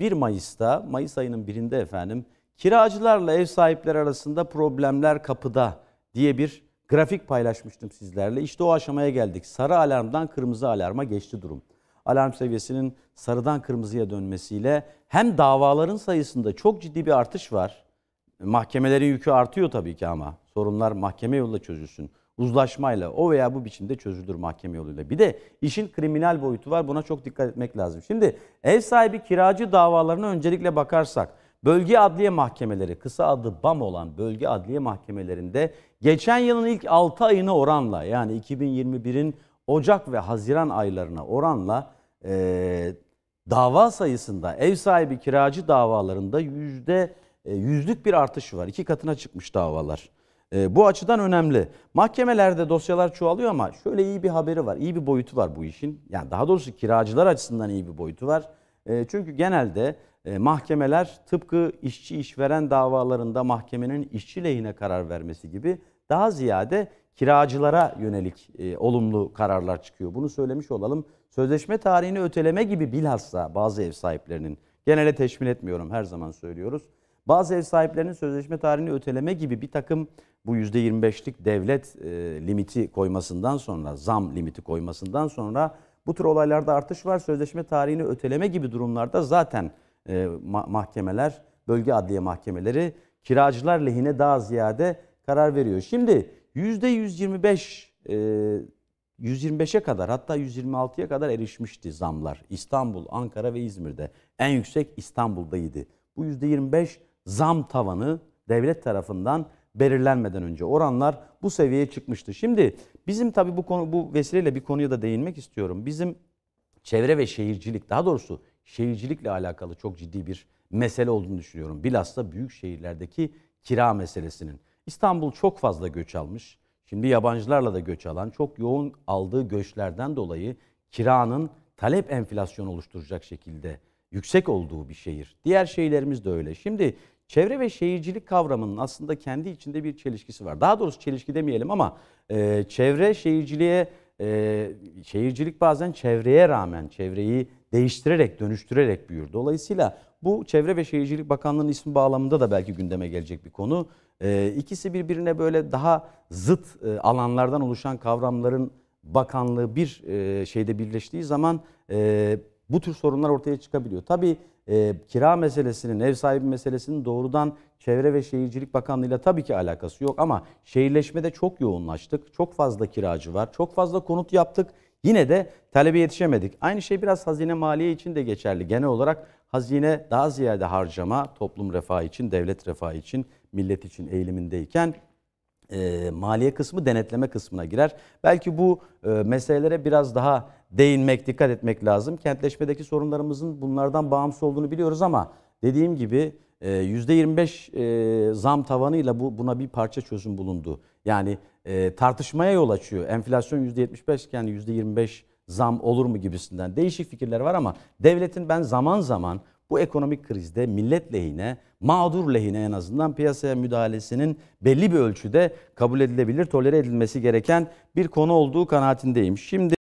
1 Mayıs'ta, Mayıs ayının birinde efendim, kiracılarla ev sahipleri arasında problemler kapıda diye bir grafik paylaşmıştım sizlerle. İşte o aşamaya geldik. Sarı alarmdan kırmızı alarma geçti durum. Alarm seviyesinin sarıdan kırmızıya dönmesiyle hem davaların sayısında çok ciddi bir artış var. Mahkemelerin yükü artıyor tabii ki ama sorunlar mahkeme yoluyla çözülsün uzlaşmayla o veya bu biçimde çözülür mahkeme yoluyla. Bir de işin kriminal boyutu var buna çok dikkat etmek lazım. Şimdi ev sahibi kiracı davalarına öncelikle bakarsak bölge adliye mahkemeleri kısa adı BAM olan bölge adliye mahkemelerinde geçen yılın ilk 6 ayına oranla yani 2021'in Ocak ve Haziran aylarına oranla e, dava sayısında ev sahibi kiracı davalarında yüzde yüzlük bir artış var. İki katına çıkmış davalar. E, bu açıdan önemli. Mahkemelerde dosyalar çoğalıyor ama şöyle iyi bir haberi var. iyi bir boyutu var bu işin. Yani daha doğrusu kiracılar açısından iyi bir boyutu var. E, çünkü genelde e, mahkemeler tıpkı işçi işveren davalarında mahkemenin işçi lehine karar vermesi gibi daha ziyade kiracılara yönelik e, olumlu kararlar çıkıyor. Bunu söylemiş olalım. Sözleşme tarihini öteleme gibi bilhassa bazı ev sahiplerinin genele teşmil etmiyorum her zaman söylüyoruz. Bazı ev sahiplerinin sözleşme tarihini öteleme gibi bir takım bu %25'lik devlet e, limiti koymasından sonra, zam limiti koymasından sonra bu tür olaylarda artış var. Sözleşme tarihini öteleme gibi durumlarda zaten e, ma- mahkemeler, bölge adliye mahkemeleri kiracılar lehine daha ziyade karar veriyor. Şimdi %125 e, 125'e kadar hatta 126'ya kadar erişmişti zamlar. İstanbul, Ankara ve İzmir'de. En yüksek İstanbul'daydı. Bu %25 zam tavanı devlet tarafından belirlenmeden önce oranlar bu seviyeye çıkmıştı. Şimdi bizim tabii bu konu bu vesileyle bir konuya da değinmek istiyorum. Bizim çevre ve şehircilik daha doğrusu şehircilikle alakalı çok ciddi bir mesele olduğunu düşünüyorum. Bilhassa büyük şehirlerdeki kira meselesinin. İstanbul çok fazla göç almış. Şimdi yabancılarla da göç alan çok yoğun aldığı göçlerden dolayı kiranın talep enflasyonu oluşturacak şekilde yüksek olduğu bir şehir. Diğer şehirlerimiz de öyle. Şimdi çevre ve şehircilik kavramının aslında kendi içinde bir çelişkisi var. Daha doğrusu çelişki demeyelim ama e, çevre şehirciliğe e, şehircilik bazen çevreye rağmen çevreyi değiştirerek dönüştürerek büyür. Dolayısıyla bu Çevre ve Şehircilik Bakanlığı'nın ismi bağlamında da belki gündeme gelecek bir konu. E, ikisi birbirine böyle daha zıt e, alanlardan oluşan kavramların bakanlığı bir e, şeyde birleştiği zaman e, bu tür sorunlar ortaya çıkabiliyor. Tabii e, kira meselesinin, ev sahibi meselesinin doğrudan Çevre ve Şehircilik Bakanlığı'yla tabii ki alakası yok ama şehirleşmede çok yoğunlaştık. Çok fazla kiracı var. Çok fazla konut yaptık. Yine de talebe yetişemedik. Aynı şey biraz hazine maliye için de geçerli. Genel olarak hazine daha ziyade harcama toplum refahı için, devlet refahı için, millet için eğilimindeyken e, maliye kısmı denetleme kısmına girer. Belki bu e, meselelere biraz daha değinmek, dikkat etmek lazım. Kentleşmedeki sorunlarımızın bunlardan bağımsız olduğunu biliyoruz ama dediğim gibi e, %25 e, zam tavanıyla bu, buna bir parça çözüm bulundu. Yani e, tartışmaya yol açıyor. Enflasyon %75 iken yani %25 zam olur mu gibisinden değişik fikirler var ama devletin ben zaman zaman bu ekonomik krizde millet lehine, mağdur lehine en azından piyasaya müdahalesinin belli bir ölçüde kabul edilebilir, tolere edilmesi gereken bir konu olduğu kanaatindeyim. Şimdi